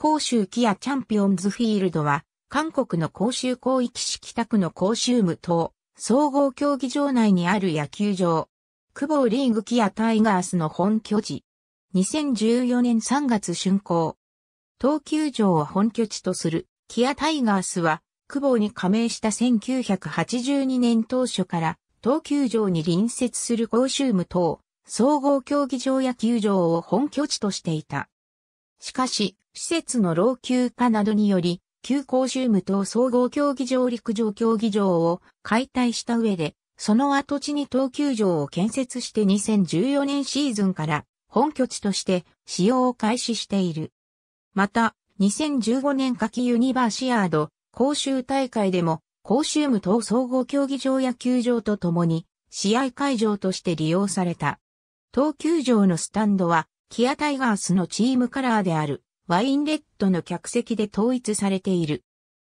広州キアチャンピオンズフィールドは、韓国の広州広域市北区の広州無党、総合競技場内にある野球場。久保リーグキアタイガースの本拠地。2014年3月竣工。東球場を本拠地とするキアタイガースは、久保に加盟した1982年当初から、東球場に隣接する広州無党、総合競技場野球場を本拠地としていた。しかし、施設の老朽化などにより、旧甲州無党総合競技場陸上競技場を解体した上で、その跡地に東球場を建設して2014年シーズンから本拠地として使用を開始している。また、2015年夏季ユニバーシアード甲州大会でも甲州無党総合競技場や球場とともに試合会場として利用された。東球場のスタンドはキアタイガースのチームカラーであるワインレッドの客席で統一されている。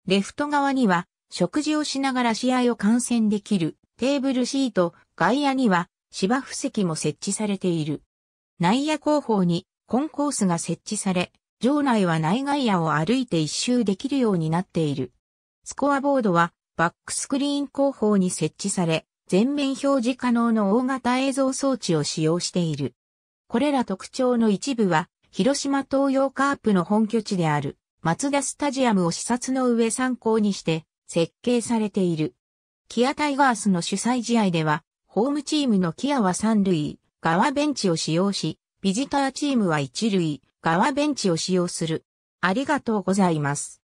レフト側には食事をしながら試合を観戦できるテーブルシート、外野には芝生席も設置されている。内野後方にコンコースが設置され、場内は内外野を歩いて一周できるようになっている。スコアボードはバックスクリーン後方に設置され、全面表示可能の大型映像装置を使用している。これら特徴の一部は、広島東洋カープの本拠地である、松田スタジアムを視察の上参考にして、設計されている。キアタイガースの主催試合では、ホームチームのキアは三塁、側ベンチを使用し、ビジターチームは一塁、側ベンチを使用する。ありがとうございます。